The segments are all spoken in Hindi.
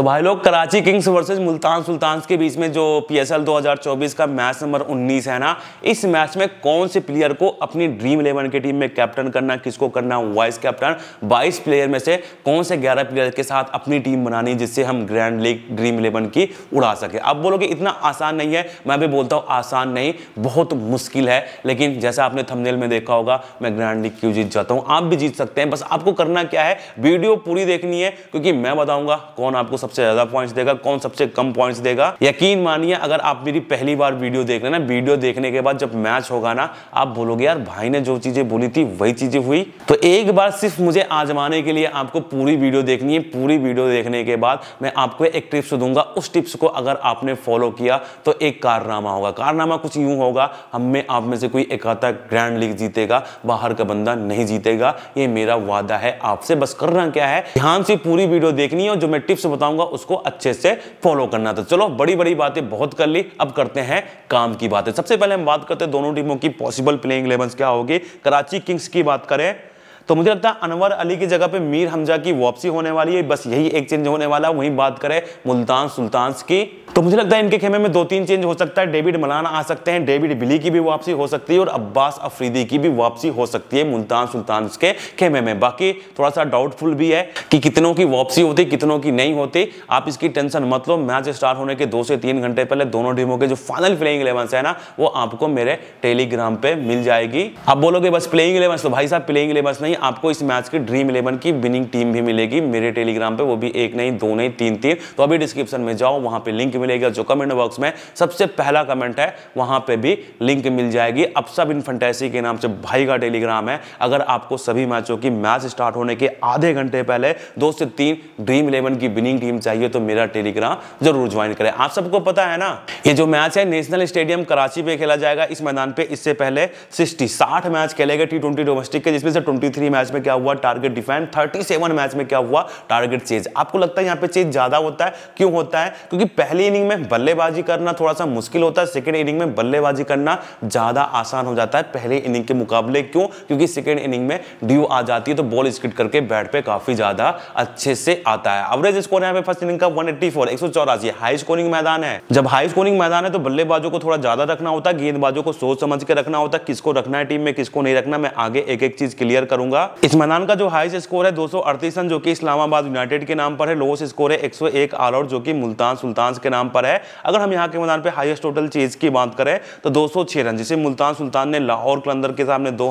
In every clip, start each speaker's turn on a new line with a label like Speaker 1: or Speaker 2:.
Speaker 1: तो भाई लोग कराची किंग्स वर्सेस मुल्तान सुल्तान के बीच में जो पीएसएल 2024 का मैच नंबर 19 है ना इस मैच में कौन से प्लेयर को अपनी ड्रीम इलेवन की टीम में कैप्टन करना किसको करना वाइस कैप्टन 22 प्लेयर में से कौन से 11 प्लेयर के साथ अपनी टीम बनानी जिससे हम ग्रैंड लीग ड्रीम इलेवन की उड़ा सके अब बोलोगे इतना आसान नहीं है मैं भी बोलता हूँ आसान नहीं बहुत मुश्किल है लेकिन जैसा आपने थमनेल में देखा होगा मैं ग्रैंड लीग क्यों जीत जाता हूँ आप भी जीत सकते हैं बस आपको करना क्या है वीडियो पूरी देखनी है क्योंकि मैं बताऊंगा कौन आपको सब सबसे ज्यादा पॉइंट्स देगा कौन सबसे कम पॉइंट्स देगा यकीन मानिए अगर आप मेरी पहली बार वीडियो देख रहे ना वीडियो देखने के बाद जब मैच होगा ना आप बोलोगे यार भाई ने जो चीजें बोली थी वही चीजें हुई तो एक बार सिर्फ मुझे आजमाने के लिए आपको पूरी वीडियो देखनी है पूरी वीडियो देखने के बाद मैं आपको एक टिप्स दूंगा उस टिप्स को अगर आपने फॉलो किया तो एक कारनामा होगा कारनामा कुछ यूं होगा हमें आप में से कोई एकाता ग्रैंड लीग जीतेगा बाहर का बंदा नहीं जीतेगा ये मेरा वादा है आपसे बस करना क्या है ध्यान से पूरी वीडियो देखनी है और जो मैं टिप्स बताऊँ बताऊंगा उसको अच्छे से फॉलो करना था तो चलो बड़ी बड़ी बातें बहुत कर ली अब करते हैं काम की बातें सबसे पहले हम बात करते हैं दोनों टीमों की पॉसिबल प्लेइंग इलेवन क्या होगी कराची किंग्स की बात करें तो मुझे लगता है अनवर अली की जगह पे मीर हमजा की वापसी होने वाली है बस यही एक चेंज होने वाला वही बात करें मुल्तान सुल्तान की तो मुझे लगता है इनके खेमे में दो तीन चेंज हो सकता है डेविड मलाना आ सकते हैं डेविड बिली की भी वापसी हो सकती है और अब्बास अफरीदी की भी वापसी हो सकती है मुल्तान सुल्तान के खेमे में बाकी थोड़ा सा डाउटफुल भी है कि कितनों की वापसी होती कितनों की नहीं होती आप इसकी टेंशन मत लो मैच स्टार्ट होने के दो से तीन घंटे पहले दोनों टीमों के जो फाइनल प्लेइंग इलेवंस है ना वो आपको मेरे टेलीग्राम पे मिल जाएगी आप बोलोगे बस प्लेइंग इलेवंस तो भाई साहब प्लेइंग इलेवंस नहीं आपको इस मैच की ड्रीम इलेवन की विनिंग टीम भी मिलेगी मेरे टेलीग्राम पे वो भी एक नहीं दो नहीं तीन तीन तो अभी डिस्क्रिप्शन में जाओ वहां पे लिंक मिलेगा जो कमेंट बॉक्स में सबसे पहला कमेंट है वहां पे भी लिंक मिल जाएगी अब सब इन फंटेसी के नाम से भाई का टेलीग्राम है अगर आपको सभी मैचों की मैच स्टार्ट होने के आधे घंटे पहले दो से तीन ड्रीम इलेवन की विनिंग टीम चाहिए तो मेरा टेलीग्राम जरूर ज्वाइन करें आप सबको पता है ना ये जो मैच है नेशनल स्टेडियम कराची पे खेला जाएगा इस मैदान पे इससे पहले सिक्सटी साठ मैच खेले गए टी डोमेस्टिक के जिसमें से ट्वेंटी 23 मैच में क्या हुआ target defend thirty seven match में क्या हुआ टारगेट चेज आपको लगता है यहाँ पे चेज ज्यादा होता है क्यों होता है क्योंकि पहली इनिंग में बल्लेबाजी करना थोड़ा सा मुश्किल होता है सेकेंड इनिंग में बल्लेबाजी करना ज्यादा आसान हो जाता है पहले इनिंग के मुकाबले क्यों क्योंकि सेकेंड इनिंग में ड्यू आ जाती है तो बॉल स्किट करके बैट पर काफी ज्यादा अच्छे से आता है एवरेज स्कोर यहाँ पे फर्स्ट इनिंग का वन एट्टी फोर एक सौ चौरासी हाई स्कोरिंग मैदान है जब हाई स्कोरिंग मैदान है तो बल्लेबाजों को थोड़ा ज्यादा रखना होता है गेंदबाजों को सोच समझ के रखना होता है किसको रखना है टीम में किसको नहीं रखना मैं आगे एक एक चीज क्लियर करूंगा करूंगा इस मैदान का जो हाइस स्कोर है दो रन जो कि इस्लामाबाद यूनाइटेड के नाम पर है लोवेस्ट स्कोर है एक ऑल आउट जो कि मुल्तान सुल्तान के नाम पर है अगर हम यहाँ के मैदान पर हाइस्ट टोटल चीज की बात करें तो दो रन जिसे मुल्तान सुल्तान ने लाहौर कलंदर के सामने दो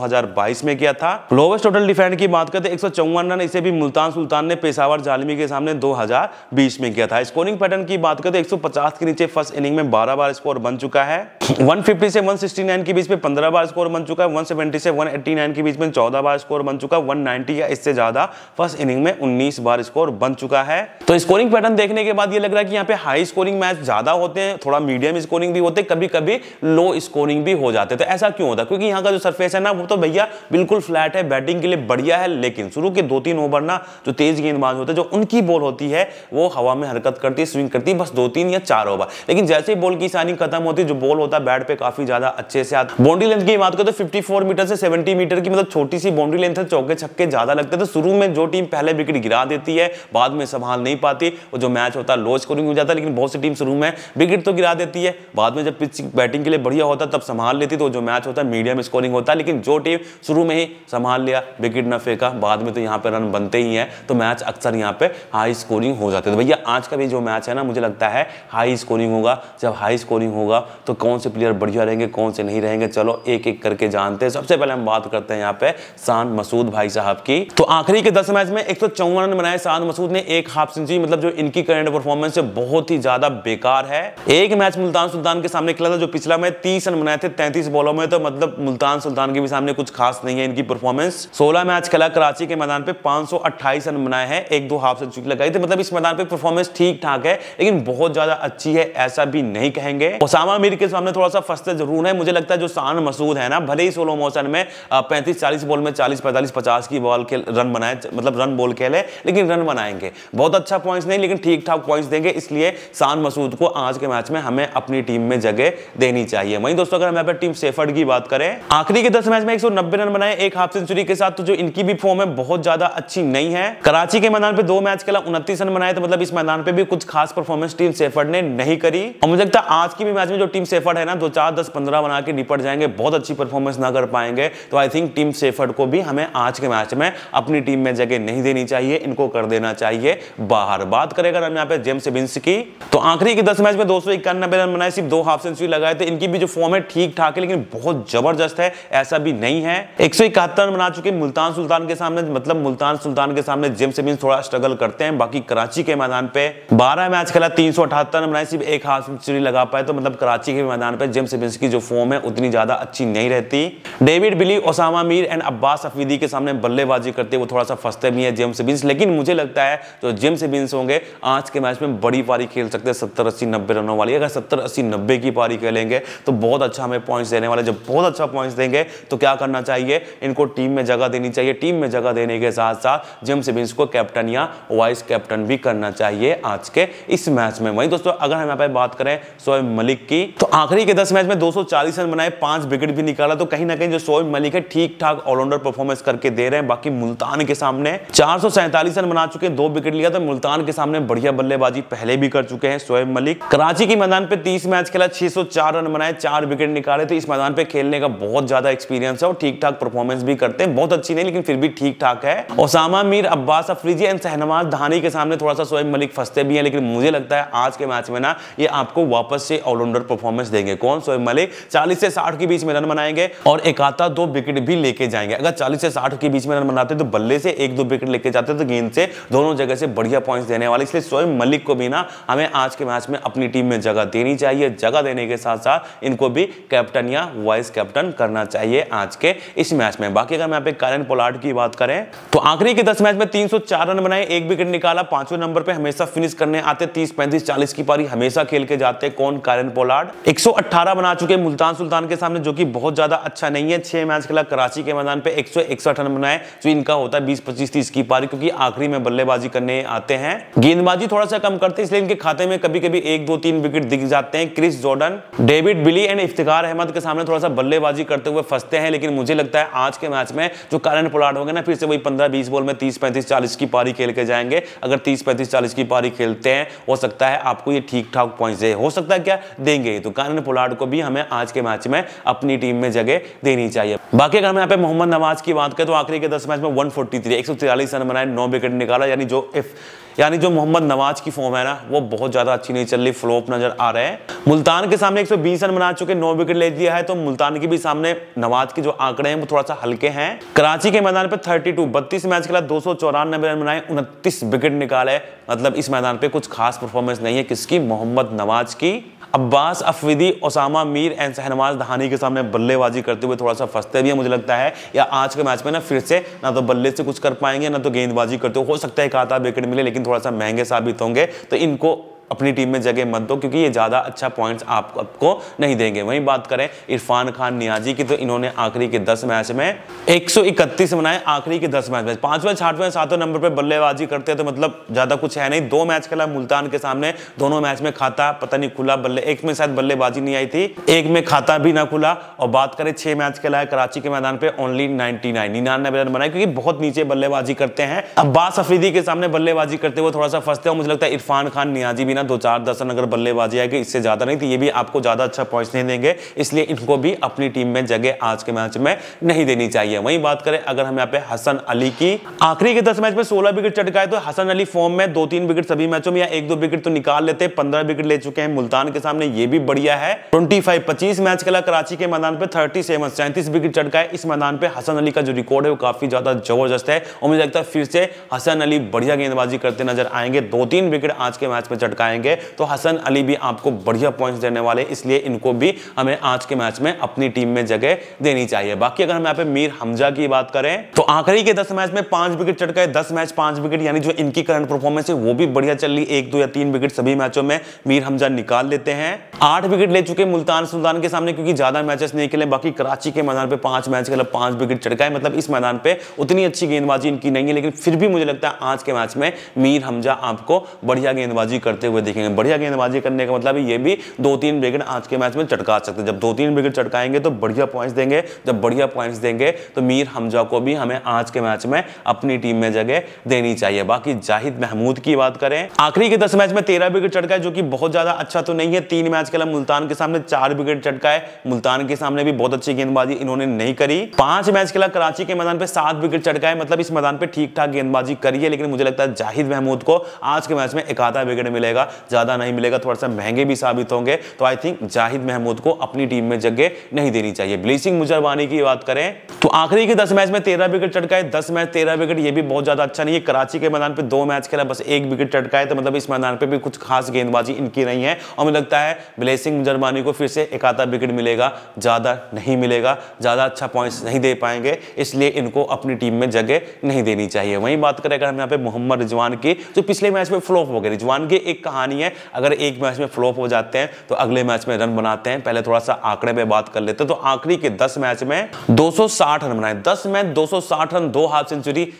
Speaker 1: में किया था लोवेस्ट टोटल डिफेंड की बात करते तो एक रन इसे भी मुल्तान सुल्तान ने पेशावर जालमी के सामने 2020 में किया था स्कोरिंग पैटर्न की बात करते तो 150 के नीचे फर्स्ट इनिंग में बारह बार स्कोर बन चुका है 150 से 169 के बीच में 15 बार स्कोर बन चुका है 170 से 189 के बीच में 14 बार स्कोर बन चुका 190 या इससे ज्यादा फर्स्ट इनिंग में 19 बार स्कोर बन चुका है तो स्कोरिंग पैटर्न देखने के बाद ये लग रहा है कि यहाँ पे हाई स्कोरिंग मैच ज्यादा होते हैं थोड़ा मीडियम स्कोरिंग भी होते कभी कभी लो स्कोरिंग भी हो जाते तो ऐसा क्यों होता क्योंकि यहाँ का जो सरफेस है ना वो तो भैया बिल्कुल फ्लैट है बैटिंग के लिए बढ़िया है लेकिन शुरू के दो तीन ओवर ना जो तेज गेंदबाज होते हैं जो उनकी बॉल होती है वो हवा में हरकत करती है स्विंग करती है बस दो तीन या चार ओवर लेकिन जैसे ही बॉल की साइनिंग खत्म होती है जो बॉल होता है बैट पे काफी ज्यादा अच्छे से आता बाउंड्री लेंथ की बात करें तो 54 मीटर से 70 मीटर की मतलब छोटी सी बाउंड्री लेंथ से चौके छक्के ज़्यादा लगते हैं तो शुरू में जो टीम पहले विकेट गिरा देती है बाद में संभाल नहीं पाती और जो मैच होता है लो स्कोरिंग हो जाता है लेकिन बहुत सी टीम शुरू में विकेट तो गिरा देती है बाद में जब पिच बैटिंग के लिए बढ़िया होता तब संभाल लेती तो जो मैच होता है मीडियम स्कोरिंग होता है लेकिन जो टीम शुरू में ही संभाल लिया विकेट न फेंका बाद में तो यहाँ पर रन बनते ही हैं तो मैच अक्सर यहाँ पे हाई स्कोरिंग हो जाते तो भैया आज का भी जो मैच है ना मुझे लगता है हाई स्कोरिंग होगा जब हाई स्कोरिंग होगा तो कौन से प्लेयर बढ़िया रहेंगे कौन से नहीं रहेंगे चलो एक एक करके जानते हैं सबसे पहले हम बात करते हैं यहाँ पे शान मसूद मसूद भाई साहब की तो आखिरी के दस मैच में एक सौ चौवन रन बनाए साद मसूद ने एक हाफ सेंचुरी मतलब जो इनकी करंट परफॉर्मेंस है बहुत ही ज्यादा बेकार है एक मैच मुल्तान सुल्तान के सामने खेला था जो पिछला मैच तीस रन बनाए थे तैतीस बॉलों में तो मतलब मुल्तान सुल्तान के भी सामने कुछ खास नहीं है इनकी परफॉर्मेंस सोलह मैच खेला कराची के मैदान पे पांच रन बनाए हैं एक दो हाफ सेंचुरी लगाई थी मतलब इस मैदान पर परफॉर्मेंस ठीक ठाक है लेकिन बहुत ज्यादा अच्छी है ऐसा भी नहीं कहेंगे ओसामा मीर के सामने थोड़ा सा फंसते जरूर है मुझे लगता है जो शान मसूद है ना भले ही सोलह मौसम में पैंतीस चालीस बॉल में चालीस पैंतालीस पैंतालीस पचास की बॉल के रन बनाए मतलब रन बॉल खेले लेकिन रन बनाएंगे बहुत अच्छा पॉइंट्स नहीं लेकिन ठीक ठाक पॉइंट्स देंगे इसलिए शान मसूद को आज के मैच में हमें अपनी टीम में जगह देनी चाहिए वहीं दोस्तों अगर हम पर टीम सेफर्ड की बात करें आखिरी के दस मैच में एक रन बनाए एक हाफ सेंचुरी के साथ तो जो इनकी भी फॉर्म है बहुत ज्यादा अच्छी नहीं है कराची के मैदान पर दो मैच खेला उनतीस रन बनाए तो मतलब इस मैदान पर भी कुछ खास परफॉर्मेंस टीम सेफर्ड ने नहीं करी और मुझे लगता आज की भी मैच में जो टीम सेफर्ड है ना दो चार दस पंद्रह बना के निपट जाएंगे बहुत अच्छी परफॉर्मेंस ना कर पाएंगे तो आई थिंक टीम सेफर्ड को भी हमें आज के मैच में अपनी टीम में जगह नहीं देनी चाहिए इनको कर देना चाहिए बाहर बात करेगा हम यहाँ पे जेम्स विंस की तो आखिरी के दस मैच में दो सौ इक्यानबे रन बनाए सिर्फ दो हाफ सेंचुरी लगाए थे इनकी भी जो फॉर्म है ठीक ठाक है लेकिन बहुत जबरदस्त है ऐसा भी नहीं है एक रन बना चुके मुल्तान सुल्तान के सामने मतलब मुल्तान सुल्तान के सामने जेम्स विंस थोड़ा स्ट्रगल करते हैं बाकी कराची के मैदान पे बारह मैच खेला तीन रन बनाए सिर्फ एक हाफ सेंचुरी लगा पाए तो मतलब कराची के मैदान पे जेम्स विंस की जो फॉर्म है उतनी ज्यादा अच्छी नहीं रहती David Willey Osama Mir and Abbas Afridi के सामने बल्लेबाजी करते वो थोड़ा सा फंसते भी है जेम्स बिन्स लेकिन मुझे लगता है जो जेम्स बिन्स होंगे आज के मैच में बड़ी पारी खेल सकते हैं सत्तर अस्सी नब्बे रनों वाली अगर सत्तर अस्सी नब्बे की पारी खेलेंगे तो बहुत अच्छा हमें पॉइंट्स देने वाले जब बहुत अच्छा पॉइंट्स देंगे तो क्या करना चाहिए इनको टीम में जगह देनी चाहिए टीम में जगह देने के साथ साथ जेम्स बिन्स को कैप्टन या वाइस कैप्टन भी करना चाहिए आज के इस मैच में वहीं दोस्तों अगर हम यहाँ पर बात करें सोएब मलिक की तो आखिरी के दस मैच में दो रन बनाए पांच विकेट भी निकाला तो कहीं ना कहीं जो सोएब मलिक है ठीक ठाक ऑलराउंडर परफॉर्मेंस करके दे रहे हैं बाकी मुल्तान के सामने चार रन बना चुके हैं दो विकेट लिया था मुल्तान के सामने बढ़िया बल्लेबाजी पहले भी कर चुके हैं सोएब मलिक कराची के मैदान पे 30 मैच खेला 604 रन बनाए चार विकेट निकाले तो इस मैदान पे खेलने का बहुत ज्यादा एक्सपीरियंस है और ठीक ठाक परफॉर्मेंस भी करते हैं बहुत अच्छी नहीं लेकिन फिर भी ठीक ठाक है ओसामा मीर अब्बास अफरीजी एंड सहनवाज धानी के सामने थोड़ा सा सोएब मलिक फंसते भी है लेकिन मुझे लगता है आज के मैच में ना ये आपको वापस से ऑलराउंडर परफॉर्मेंस देंगे कौन सोएब मलिक चालीस से साठ के बीच में रन बनाएंगे और एक आधा दो विकेट भी लेके जाएंगे अगर चालीस से साठ के बीच में रन बनाते तो बल्ले से एक दो विकेट लेके जाते तो गेंद से दोनों जगह से बढ़िया पॉइंट देने वाले इसलिए शोएब मलिक को भी ना हमें आज के मैच में अपनी टीम में जगह देनी चाहिए जगह देने के साथ साथ इनको भी कैप्टन या वाइस कैप्टन करना चाहिए आज के इस मैच में बाकी अगर मैं यहाँ कारण पोलार्ड की बात करें तो आखिरी के दस मैच में तीन रन बनाए एक विकेट निकाला पांचवें नंबर पर हमेशा फिनिश करने आते तीस पैंतीस चालीस की पारी हमेशा खेल के जाते कौन कारण पोलार्ड एक बना चुके मुल्तान सुल्तान के सामने जो कि बहुत ज्यादा अच्छा नहीं है छह मैच खेला कराची के मैदान पर एक इकसठ रन बनाए तो इनका होता है बीस पच्चीस तीस की पारी क्योंकि आखिरी में बल्लेबाजी करने आते हैं गेंदबाजी थोड़ा सा कम करते हैं इसलिए इनके खाते में कभी कभी एक दो तीन विकेट दिख जाते हैं Chris Jordan David Willey and Iftikhar Ahmed के सामने थोड़ा सा बल्लेबाजी करते हुए फंसते हैं लेकिन मुझे लगता है आज के मैच में जो कारण पोलाड होंगे ना फिर से वही पंद्रह बीस बॉल में तीस पैंतीस चालीस की पारी खेल के जाएंगे अगर तीस पैंतीस चालीस की पारी खेलते हैं हो सकता है आपको ये ठीक ठाक पॉइंट दे हो सकता है क्या देंगे तो कारण पोलाड को भी हमें आज के मैच में अपनी टीम में जगह देनी चाहिए बाकी अगर हम यहाँ पे मोहम्मद नवाज की बात बात करें तो आखिरी के दस मैच में वन फोर्टी थ्री एक सौ तिरालीस रन बनाए नौ विकेट निकाला यानी जो इफ यानी जो मोहम्मद नवाज की फॉर्म है ना वो बहुत ज़्यादा अच्छी नहीं चल रही फ्लोप नजर आ रहे हैं मुल्तान के सामने 120 रन बना चुके नौ विकेट ले दिया है तो मुल्तान के भी सामने नवाज के जो आंकड़े हैं वो थोड़ा सा हल्के हैं कराची के मैदान पर 32 बत्तीस मैच खेला दो सौ चौरानबे रन बनाए उनतीस विकेट निकाले मतलब इस मैदान पर कुछ खास परफॉर्मेंस नहीं है किसकी मोहम्मद नवाज की अब्बास अफविदी ओसामा मीर एंड शहनवाज दहानी के सामने बल्लेबाजी करते हुए थोड़ा सा फंसते भी है मुझे लगता है या आज के मैच में ना फिर से ना तो बल्ले से कुछ कर पाएंगे ना तो गेंदबाजी करते हो सकता है एक आधा विकेट मिले लेकिन थोड़ा सा महंगे साबित होंगे तो इनको अपनी टीम में जगह मत दो क्योंकि ये ज़्यादा अच्छा पॉइंट्स आप, आपको नहीं देंगे वहीं बात करें इरफान खान नियाजी की तो इन्होंने आखिरी के 10 मैच में 131 बनाए आखिरी के 10 मैच में पांचवें छठवें सातवें नंबर पर बल्लेबाजी करते हैं तो मतलब ज़्यादा कुछ है नहीं दो मैच खेला मुल्तान के सामने दोनों मैच में खाता पता नहीं खुला बल्ले एक में शायद बल्लेबाजी नहीं आई थी एक में खाता भी ना खुला और बात करें छह मैच खेला है कराची के मैदान पर ओनली नाइनटी नाइन निन्यानवे रन बनाए क्योंकि बहुत नीचे बल्लेबाजी करते हैं अब्बास अफरीदी के सामने बल्लेबाजी करते हुए थोड़ा सा फंसते हो मुझे लगता है इरफान खान नियाजी भी ना दो चार दर्शन अगर बल्लेबाजी आएगी इससे ज़्यादा नहीं तो ये भी आपको ज़्यादा अच्छा पॉइंट नहीं देंगे इसलिए इनको भी अपनी टीम में जगह आज के मैच में नहीं देनी चाहिए वहीं बात करें अगर हम यहाँ पे हसन अली की आखिरी के दस मैच में सोलह विकेट चटकाए तो हसन अली फॉर्म में दो तीन विकेट सभी मैचों में या एक दो विकेट तो निकाल लेते हैं पंद्रह विकेट ले चुके हैं मुल्तान के सामने ये भी बढ़िया है ट्वेंटी फाइव पच्चीस मैच खेला कराची के मैदान पर थर्टी सेवन सैंतीस विकेट चटकाए इस मैदान पर हसन अली का जो रिकॉर्ड है वो काफी ज्यादा जबरदस्त है और मुझे लगता है फिर से हसन अली बढ़िया गेंदबाजी करते नजर आएंगे दो तीन विकेट आज के मैच में चटकाए आएंगे तो हसन अली भी आपको बढ़िया पॉइंट्स देने वाले इसलिए इनको भी हमें आज के मैच में अपनी टीम में जगह देनी चाहिए बाकी अगर हम यहाँ पे मीर हमजा की बात करें तो आखिरी के दस मैच में पांच विकेट चढ़ गए दस मैच पांच विकेट यानी जो इनकी करंट परफॉर्मेंस है वो भी बढ़िया चल रही एक दो या तीन विकेट सभी मैचों में मीर हमजा निकाल लेते हैं आठ विकेट ले चुके मुल्तान सुल्तान के सामने क्योंकि ज्यादा मैचेस नहीं खेले बाकी कराची के मैदान पे पांच मैच खेला पांच विकेट चढ़काए मतलब इस मैदान पे उतनी अच्छी गेंदबाजी इनकी नहीं है लेकिन फिर भी मुझे लगता है आज के मैच में मीर हमजा आपको बढ़िया गेंदबाजी करते हुए देखेंगे बढ़िया गेंदबाजी करने का मतलब ये भी दो तीन विकेट आज के मैच में चटका सकते हैं जब दो तीन विकेट चटकाएंगे तो बढ़िया पॉइंट्स देंगे जब बढ़िया पॉइंट्स देंगे तो मीर हमजा को भी हमें आज के मैच में अपनी टीम में जगह देनी चाहिए बाकी जाहिद महमूद की बात करें आखिरी के दस मैच में तेरह विकेट चटकाए जो कि बहुत ज्यादा अच्छा तो नहीं है तीन मैच आजकल हम मुल्तान के सामने चार विकेट चटका है मुल्तान के सामने भी बहुत अच्छी गेंदबाजी इन्होंने नहीं करी पांच मैच खेला कराची के मैदान पर सात विकेट चटका है मतलब इस मैदान पर ठीक ठाक गेंदबाजी करी है लेकिन मुझे लगता है जाहिद महमूद को आज के मैच में एक आधा विकेट मिलेगा ज़्यादा नहीं मिलेगा थोड़ा सा महंगे भी साबित होंगे तो आई थिंक जाहिद महमूद को अपनी टीम में जगह नहीं देनी चाहिए ब्लीसिंग मुजरवानी की बात करें तो आखिरी के दस मैच में तेरह विकेट चटका है दस मैच तेरह विकेट ये भी बहुत ज़्यादा अच्छा नहीं है कराची के मैदान पर दो मैच खेला बस एक विकेट चटका है तो मतलब इस मैदान पर भी कुछ खास गेंदबाजी इनकी नहीं है और मुझे लगता है ब्लेसिंग जर्मानी को फिर से एक आधा विकेट मिलेगा ज़्यादा नहीं मिलेगा ज़्यादा अच्छा पॉइंट्स नहीं दे पाएंगे इसलिए इनको अपनी टीम में जगह नहीं देनी चाहिए वहीं बात करें अगर हम यहाँ पे मोहम्मद रिजवान की जो तो पिछले मैच में फ्लॉप हो गए रिजवान की एक कहानी है अगर एक मैच में फ्लॉप हो जाते हैं तो अगले मैच में रन बनाते हैं पहले थोड़ा सा आंकड़े में बात कर लेते हैं तो आखिरी के दस मैच में दो रन बनाए दस मैच दो रन दो हाफ सेंचुरी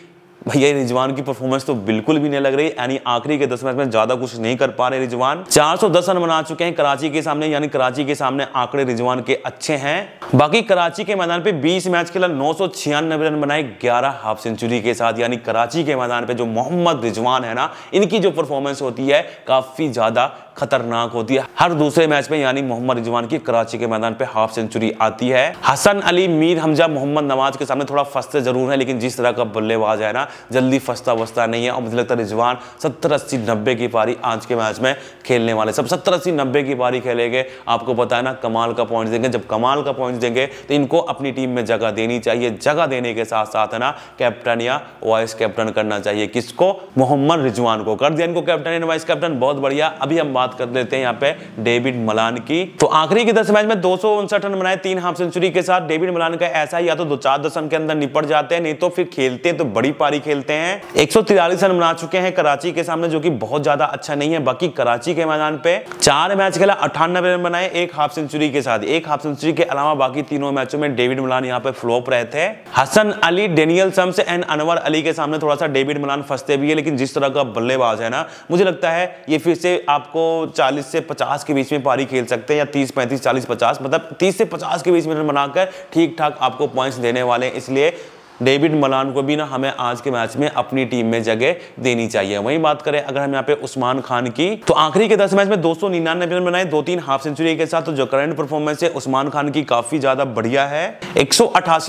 Speaker 1: भैया रिजवान की परफॉर्मेंस तो बिल्कुल भी नहीं लग रही यानी आखिरी के दस मैच में ज्यादा कुछ नहीं कर पा रहे रिजवान 410 रन बना चुके हैं कराची के सामने यानी कराची के सामने आंकड़े रिजवान के अच्छे हैं बाकी कराची के मैदान पे 20 मैच के सौ छियानबे रन बनाए 11 हाफ सेंचुरी के साथ यानी कराची के मैदान पे जो मोहम्मद रिजवान है ना इनकी जो परफॉर्मेंस होती है काफी ज्यादा खतरनाक होती है हर दूसरे मैच में यानी मोहम्मद रिजवान की कराची के मैदान पे हाफ सेंचुरी आती है हसन अली मीर हमजा मोहम्मद नवाज के सामने थोड़ा फंसते जरूर है लेकिन जिस तरह का बल्लेबाज है ना जल्दी फंसता वसता नहीं है और मुझे लगता है रिजवान सत्तर अस्सी नब्बे की पारी आज के मैच में खेलने वाले सब सत्तर अस्सी नब्बे की पारी खेलेंगे आपको पता है ना कमाल का पॉइंट देंगे जब कमाल का पॉइंट देंगे तो इनको अपनी टीम में जगह देनी चाहिए जगह देने के साथ साथ है ना कैप्टन या वाइस कैप्टन करना चाहिए किसको मोहम्मद रिजवान को कर दिया इनको कैप्टन एंड वाइस कैप्टन बहुत बढ़िया अभी हम बात कर लेते हैं यहाँ पे डेविड मलान की तो आखिरी के दस मैच में दो रन बनाए तीन हाफ सेंचुरी के साथ डेविड मलान का ऐसा ही या तो दो चार दस के अंदर निपट जाते हैं नहीं तो फिर खेलते हैं तो बड़ी पारी नहीं खेलते हैं एक रन बना चुके हैं कराची के सामने जो कि बहुत ज्यादा अच्छा नहीं है बाकी कराची के मैदान पे चार मैच खेला अठानबे रन बनाए एक हाफ सेंचुरी के साथ एक हाफ सेंचुरी के अलावा बाकी तीनों मैचों में डेविड मिलान यहाँ पे फ्लॉप रहे थे Hasan Ali Daniel Sams and Anwar Ali के सामने थोड़ा सा डेविड मिलान फंसते भी है लेकिन जिस तरह का बल्लेबाज है ना मुझे लगता है ये फिर से आपको चालीस से पचास के बीच में पारी खेल सकते हैं या तीस पैंतीस चालीस पचास मतलब तीस से पचास के बीच में रन बनाकर ठीक ठाक आपको पॉइंट्स देने वाले हैं इसलिए डेविड मलान को भी ना हमें आज के मैच में अपनी टीम में जगह देनी चाहिए वही बात करें अगर हम यहाँ पे उस्मान खान की तो आखिरी के दस मैच में दो सौ निन्यानवे रन बनाए दो तीन हाफ सेंचुरी के साथ तो जो करंट परफॉर्मेंस है उस्मान खान की काफी ज्यादा बढ़िया है एक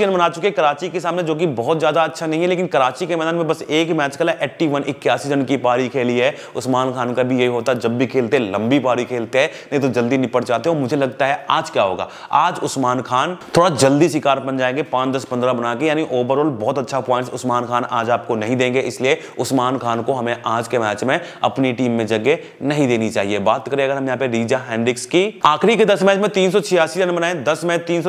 Speaker 1: रन बना चुके कराची के सामने जो की बहुत ज्यादा अच्छा नहीं है लेकिन कराची के मैदान में बस एक मैच खेला एट्टी वन इक्यासी रन की पारी खेली है उस्मान खान का भी यही होता जब भी खेलते लंबी पारी खेलते हैं नहीं तो जल्दी निपट जाते हो मुझे लगता है आज क्या होगा आज उस्मान खान थोड़ा जल्दी शिकार बन जाएंगे पांच दस पंद्रह बना के यानी ओवरऑल ओवरऑल बहुत अच्छा पॉइंट उस्मान खान आज आपको नहीं देंगे इसलिए उस्मान खान को हमें आज के मैच में अपनी टीम में जगह नहीं देनी चाहिए बात करें अगर हम यहाँ पे रीजा हैंड्रिक्स की आखिरी के दस मैच में तीन रन बनाए दस मैच तीन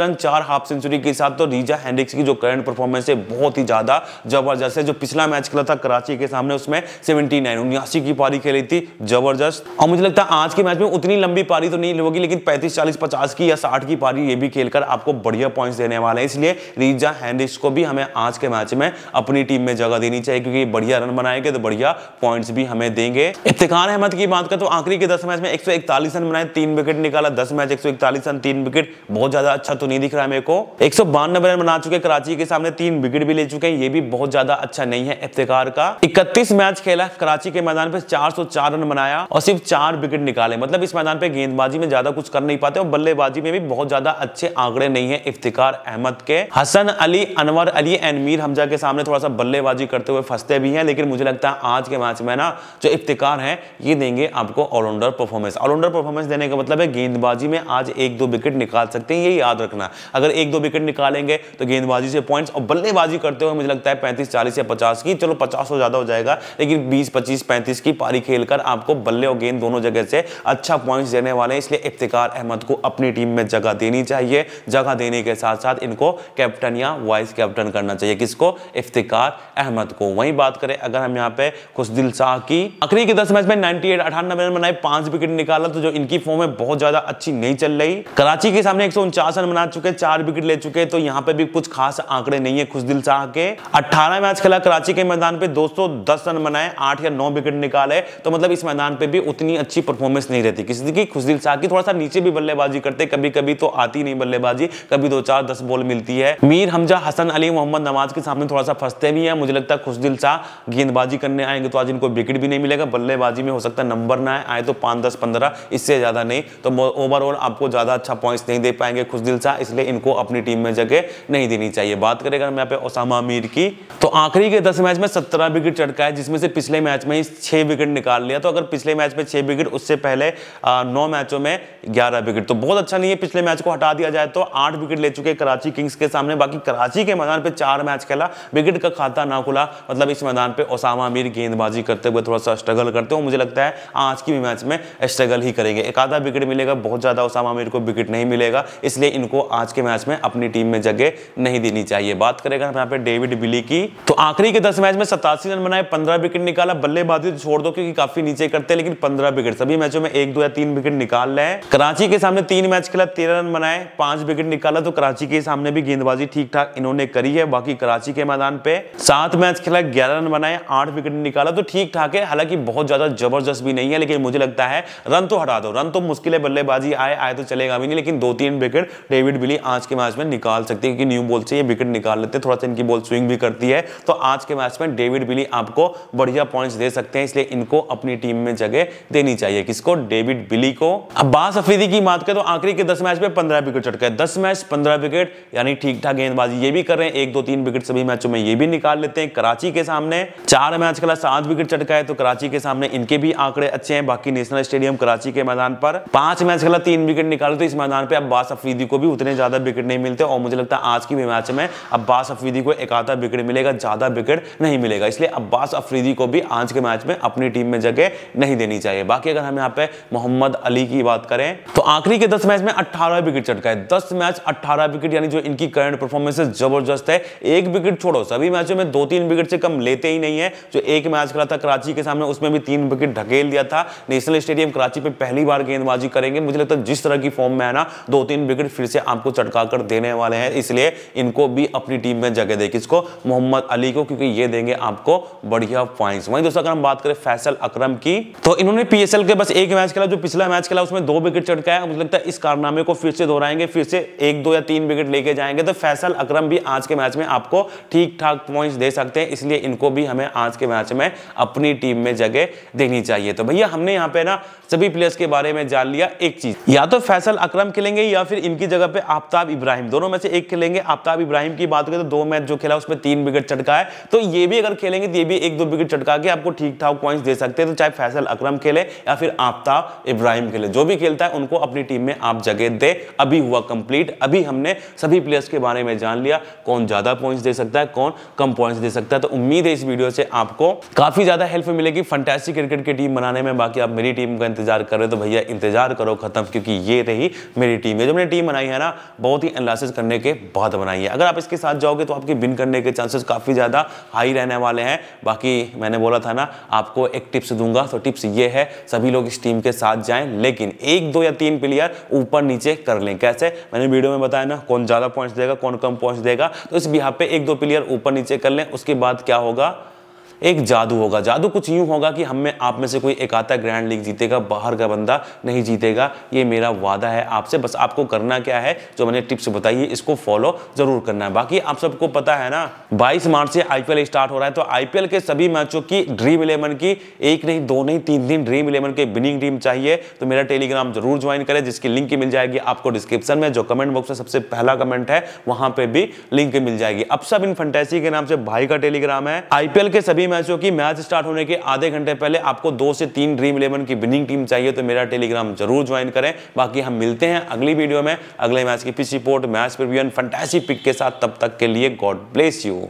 Speaker 1: रन चार हाफ सेंचुरी के साथ तो रीजा हैंड्रिक्स की जो करंट परफॉर्मेंस है बहुत ही ज्यादा जबरदस्त है जो पिछला मैच खेला था कराची के सामने उसमें सेवेंटी नाइन की पारी खेली थी जबरदस्त और मुझे लगता है आज के मैच में उतनी लंबी पारी तो नहीं होगी लेकिन पैंतीस चालीस पचास की या साठ की पारी ये भी खेलकर आपको बढ़िया पॉइंट्स देने वाले हैं इसलिए रीजा हैंड्रिक्स को भी हमें आज के मैच में अपनी टीम में जगह देनी चाहिए क्योंकि बढ़िया रन बनाएंगे तो बढ़िया पॉइंट्स भी हमें देंगे इफ्तार अहमद की बात करें तो आखिरी के दस मैच में एक रन बनाए तीन विकेट निकाला दस मैच एक रन तीन विकेट बहुत ज्यादा अच्छा तो नहीं दिख रहा है मेरे को एक रन बना चुके कराची के सामने तीन विकेट भी ले चुके हैं ये भी बहुत ज्यादा अच्छा नहीं है इफ्तार का इकतीस मैच खेला कराची के मैदान पर चार रन बनाया और सिर्फ चार विकेट निकाले मतलब इस मैदान पर गेंदबाजी में ज्यादा कुछ कर नहीं पाते और बल्लेबाजी में भी बहुत ज्यादा अच्छे आंकड़े नहीं है इफ्तार अहमद के हसन अली अनवर और अली एंड मीर हमजा के सामने थोड़ा सा बल्लेबाजी करते हुए फंसते भी हैं लेकिन मुझे लगता है आज के मैच में ना जो इफ्तिकार है ये देंगे आपको ऑलराउंडर परफॉर्मेंस ऑलराउंडर परफॉर्मेंस देने का मतलब है गेंदबाजी में आज एक दो विकेट निकाल सकते हैं ये याद रखना अगर एक दो विकेट निकालेंगे तो गेंदबाजी से पॉइंट्स और बल्लेबाजी करते हुए मुझे लगता है पैंतीस चालीस या पचास की चलो पचास हो तो ज़्यादा हो जाएगा लेकिन बीस पच्चीस पैंतीस की पारी खेल आपको बल्ले और गेंद दोनों जगह से अच्छा पॉइंट्स देने वाले हैं इसलिए इफ्तिकार अहमद को अपनी टीम में जगह देनी चाहिए जगह देने के साथ साथ इनको कैप्टन या वाइस कैप्टन कैप्टन करना चाहिए किसको इफ्तिकार अहमद को वही बात करें अगर हम यहाँ पे कुछ दिल शाह की आखिरी के दस मैच में नाइनटी एट अठानबे रन बनाए पांच विकेट निकाला तो जो इनकी फॉर्म है बहुत ज्यादा अच्छी नहीं चल रही कराची के सामने एक रन बना चुके चार विकेट ले चुके तो यहाँ पे भी कुछ खास आंकड़े नहीं है खुशदिल शाह के अट्ठारह मैच खेला कराची के मैदान पे दोस्तों दस रन बनाए आठ या नौ विकेट निकाले तो मतलब इस मैदान पे भी उतनी अच्छी परफॉर्मेंस नहीं रहती किसी की खुशदिल शाह की थोड़ा सा नीचे भी बल्लेबाजी करते कभी कभी तो आती नहीं बल्लेबाजी कभी दो चार दस बॉल मिलती है मीर हमजा हसन अली मोहम्मद नवाज के सामने थोड़ा सा फंसते भी हैं मुझे लगता है खुश दिल सा गेंदबाजी करने आएंगे तो आज इनको विकेट भी नहीं मिलेगा बल्लेबाजी में हो सकता है नंबर ना आए तो पाँच दस पंद्रह इससे ज़्यादा नहीं तो ओवरऑल आपको ज़्यादा अच्छा पॉइंट्स नहीं दे पाएंगे खुश दिल सा इसलिए इनको अपनी टीम में जगह नहीं देनी चाहिए बात करेगा अगर हम यहाँ पे ओसामा अमीर की तो आखिरी के दस मैच में सत्रह विकेट चटका है जिसमें से पिछले मैच में ही छः विकेट निकाल लिया तो अगर पिछले मैच में छः विकेट उससे पहले नौ मैचों में ग्यारह विकेट तो बहुत अच्छा नहीं है पिछले मैच को हटा दिया जाए तो आठ विकेट ले चुके कराची किंग्स के सामने बाकी कराची के मैदान पे चार मैच खेला विकेट का खाता ना खुला मतलब इस मैदान पे ओसामा अमीर गेंदबाजी करते हुए थोड़ा सा स्ट्रगल करते हो मुझे लगता है आज की भी मैच में स्ट्रगल ही करेंगे एक आधा विकेट मिलेगा बहुत ज़्यादा ओसामा अमीर को विकेट नहीं मिलेगा इसलिए इनको आज के मैच में अपनी टीम में जगह नहीं देनी चाहिए बात करेगा हम यहाँ पे डेविड बिली की तो आखिरी के दस मैच में सतासी रन बनाए पंद्रह विकेट निकाला बल्लेबाजी तो छोड़ दो क्योंकि काफी नीचे करते हैं लेकिन पंद्रह विकेट सभी मैचों में एक दो या तीन विकेट निकाल रहे हैं कराची के सामने तीन मैच खेला तेरह रन बनाए पांच विकेट निकाला तो कराची के सामने भी गेंदबाजी ठीक ठाक इन्होंने करी है बाकी कराची के मैदान पे सात मैच खेला ग्यारह रन बनाए आठ विकेट निकाला तो ठीक ठाक है हालांकि बहुत ज्यादा जबरदस्त भी नहीं है लेकिन मुझे लगता है रन तो हटा दो रन तो मुश्किल है बल्लेबाजी आए आए तो चलेगा भी नहीं लेकिन दो तीन विकेट डेविड बिली आज के मैच में निकाल सकते है क्योंकि न्यू बॉल से ये विकेट निकाल लेते हैं थोड़ा सा इनकी बॉल स्विंग भी करती है तो आज के मैच में डेविड बिली आपको बढ़िया पॉइंट दे सकते हैं इसलिए इनको अपनी टीम में जगह देनी चाहिए किसको डेविड बिली को अब्बास अफरीदी की बात करें तो आखिरी के दस मैच में पंद्रह विकेट चटके दस मैच पंद्रह विकेट यानी ठीक ठाक गेंदबाजी ये भी कर रहे में एक दो तीन विकेट सभी मैचों में ये भी निकाल लेते हैं कराची के सामने चार मैच के सात विकेट चटका है तो कराची के सामने इनके भी आंकड़े अच्छे हैं बाकी नेशनल स्टेडियम कराची के मैदान पर पांच मैच खेला तीन विकेट निकाले तो इस मैदान पर अब्बास अफरीदी को भी उतने ज्यादा विकेट नहीं मिलते और मुझे लगता है आज की मैच में अब्बास अफरीदी को एक आधा विकेट मिलेगा ज्यादा विकेट नहीं मिलेगा इसलिए अब्बास अफरीदी को भी आज के मैच में अपनी टीम में जगह नहीं देनी चाहिए बाकी अगर हम यहाँ पे मोहम्मद अली की बात करें तो आखिरी के दस मैच में अट्ठारह विकेट चटका है दस मैच अट्ठारह विकेट यानी जो इनकी करंट परफॉर्मेंस जबरदस्त जबरदस्त है एक विकेट छोड़ो सभी मैचों में दो तीन विकेट से कम लेते ही नहीं है जो एक मैच खेला था कराची के सामने उसमें भी तीन विकेट ढकेल दिया था नेशनल स्टेडियम कराची पे पहली बार गेंदबाजी करेंगे मुझे लगता है जिस तरह की फॉर्म में है ना दो तीन विकेट फिर से आपको चटका कर देने वाले हैं इसलिए इनको भी अपनी टीम में जगह दे किसको मोहम्मद अली को क्योंकि ये देंगे आपको बढ़िया पॉइंट वहीं दोस्तों अगर हम बात करें फैसल अक्रम की तो इन्होंने पीएसएल के बस एक मैच खेला जो पिछला मैच खेला उसमें दो विकेट चटकाया मुझे लगता है इस कारनामे को फिर से दोहराएंगे फिर से एक दो या तीन विकेट लेके जाएंगे तो फैसल अक्रम भी आज के मैच में आपको ठीक ठाक पॉइंट्स दे सकते हैं इसलिए इनको भी हमें आज के मैच में अपनी टीम में जगह देनी चाहिए तो भैया हमने यहाँ पे ना सभी प्लेयर्स के बारे में जान लिया एक चीज या तो फैसल अक्रम खेलेंगे या फिर इनकी जगह पे आफ्ताब इब्राहिम दोनों में से एक खेलेंगे आफ्ताब इब्राहिम की बात करें तो दो मैच जो खेला उसमें तीन विकेट चटका है तो ये भी अगर खेलेंगे तो ये भी एक दो विकेट चटका के आपको ठीक ठाक पॉइंट दे सकते हैं तो चाहे फैसल अक्रम खेले या फिर आफ्ताब इब्राहिम खेले जो भी खेलता है उनको अपनी टीम में आप जगह दे अभी हुआ कंप्लीट अभी हमने सभी प्लेयर्स के बारे में जान लिया कौन कौन ज़्यादा पॉइंट्स दे सकता है कौन कम पॉइंट्स दे सकता है तो उम्मीद है इस वीडियो से आपको काफ़ी ज़्यादा हेल्प मिलेगी फंटेसी क्रिकेट की टीम बनाने में बाकी आप मेरी टीम का इंतजार कर रहे हो तो भैया इंतजार करो खत्म क्योंकि ये रही मेरी टीम है जो मैंने टीम बनाई है ना बहुत ही एनालिसिस करने के बाद बनाई है अगर आप इसके साथ जाओगे तो आपके बिन करने के चांसेस काफ़ी ज़्यादा हाई रहने वाले हैं बाकी मैंने बोला था ना आपको एक टिप्स दूंगा तो टिप्स ये है सभी लोग इस टीम के साथ जाएं लेकिन एक दो या तीन प्लेयर ऊपर नीचे कर लें कैसे मैंने वीडियो में बताया ना कौन ज़्यादा पॉइंट्स देगा कौन कम पॉइंट्स देगा तो इस बिहार पे एक दो प्लेयर ऊपर नीचे कर लें उसके बाद क्या होगा एक जादू होगा जादू कुछ यूं होगा कि हम में आप में से कोई एक आता ग्रैंड लीग जीतेगा बाहर का बंदा नहीं जीतेगा ये मेरा वादा है आपसे बस आपको करना क्या है जो मैंने टिप्स बताई है इसको फॉलो जरूर करना है बाकी आप सबको पता है ना बाईस मार्च से आईपीएल स्टार्ट हो रहा है तो आईपीएल के सभी मैचों की ड्रीम इलेवन की एक नहीं दो नहीं तीन दिन ड्रीम इलेवन के विनिंग टीम चाहिए तो मेरा टेलीग्राम जरूर ज्वाइन करें जिसकी लिंक मिल जाएगी आपको डिस्क्रिप्शन में जो कमेंट बॉक्स में सबसे पहला कमेंट है वहां पर भी लिंक मिल जाएगी अब सब इन फंटेसी के नाम से भाई का टेलीग्राम है आईपीएल के सभी ड्रीम मैचों की मैच स्टार्ट होने के आधे घंटे पहले आपको दो से तीन ड्रीम इलेवन की विनिंग टीम चाहिए तो मेरा टेलीग्राम जरूर ज्वाइन करें बाकी हम मिलते हैं अगली वीडियो में अगले मैच की pitch report match preview fantasy pick के साथ तब तक के लिए गॉड ब्लेस यू